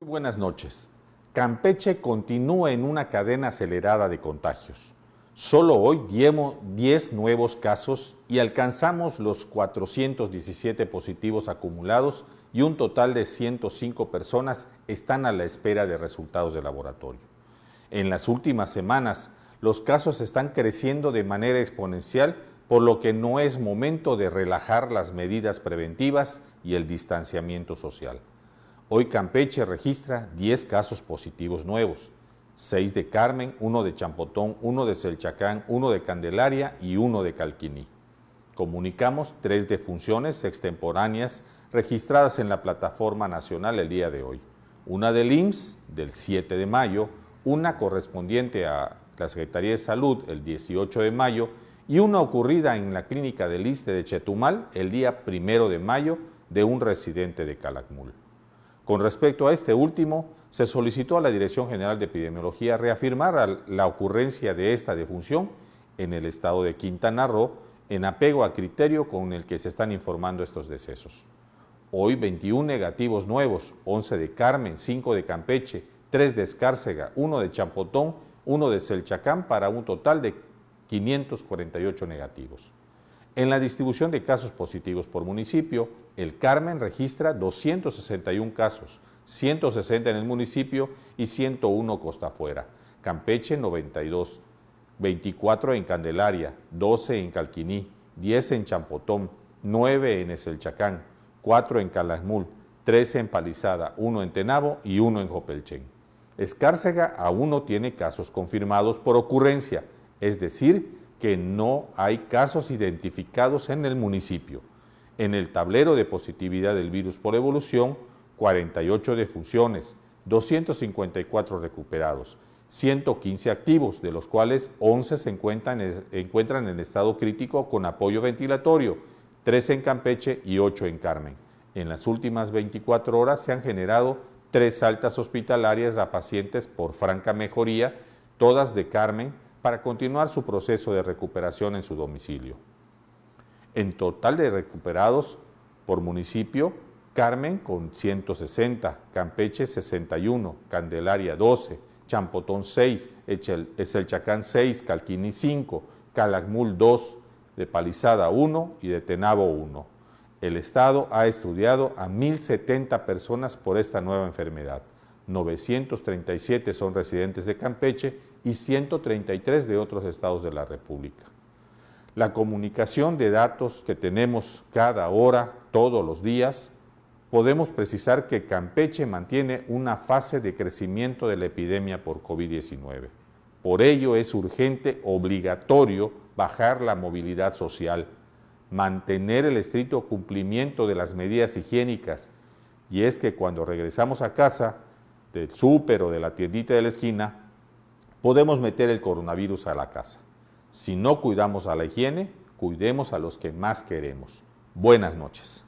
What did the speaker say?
Buenas noches. Campeche continúa en una cadena acelerada de contagios. Solo hoy llevo 10 nuevos casos y alcanzamos los 417 positivos acumulados y un total de 105 personas están a la espera de resultados de laboratorio. En las últimas semanas, los casos están creciendo de manera exponencial, por lo que no es momento de relajar las medidas preventivas y el distanciamiento social. Hoy Campeche registra 10 casos positivos nuevos, 6 de Carmen, 1 de Champotón, 1 de Selchacán, 1 de Candelaria y 1 de Calquiní. Comunicamos 3 defunciones extemporáneas registradas en la plataforma nacional el día de hoy. Una del IMSS del 7 de mayo, una correspondiente a la Secretaría de Salud el 18 de mayo y una ocurrida en la clínica de Liste de Chetumal el día 1 de mayo de un residente de Calakmul. Con respecto a este último, se solicitó a la Dirección General de Epidemiología reafirmar la ocurrencia de esta defunción en el estado de Quintana Roo en apego a criterio con el que se están informando estos decesos. Hoy 21 negativos nuevos, 11 de Carmen, 5 de Campeche, 3 de Escárcega, 1 de Champotón, 1 de Selchacán, para un total de 548 negativos. En la distribución de casos positivos por municipio, el Carmen registra 261 casos, 160 en el municipio y 101 costa afuera. Campeche 92, 24 en Candelaria, 12 en Calquiní, 10 en Champotón, 9 en Eselchacán, 4 en Calasmul, 13 en Palizada, 1 en Tenabo y 1 en Jopelchen. Escárcega aún no tiene casos confirmados por ocurrencia, es decir, que no hay casos identificados en el municipio. En el tablero de positividad del virus por evolución, 48 defunciones, 254 recuperados, 115 activos, de los cuales 11 se encuentran, en estado crítico con apoyo ventilatorio, 3 en Campeche y 8 en Carmen. En las últimas 24 horas se han generado tres altas hospitalarias a pacientes por franca mejoría, todas de Carmen, para continuar su proceso de recuperación en su domicilio. En total de recuperados por municipio, Carmen con 160, Campeche 61, Candelaria 12, Champotón 6, el Eselchacán 6, Calquini 5, Calakmul 2, de Palizada 1 y de Tenabo 1. El Estado ha estudiado a 1.070 personas por esta nueva enfermedad. 937 son residentes de Campeche y 133 de otros estados de la República. La comunicación de datos que tenemos cada hora, todos los días, podemos precisar que Campeche mantiene una fase de crecimiento de la epidemia por COVID-19. Por ello es urgente, obligatorio, bajar la movilidad social, mantener el estricto cumplimiento de las medidas higiénicas, y es que cuando regresamos a casa, del súper o de la tiendita de la esquina, podemos meter el coronavirus a la casa. Si no cuidamos a la higiene, cuidemos a los que más queremos. Buenas noches.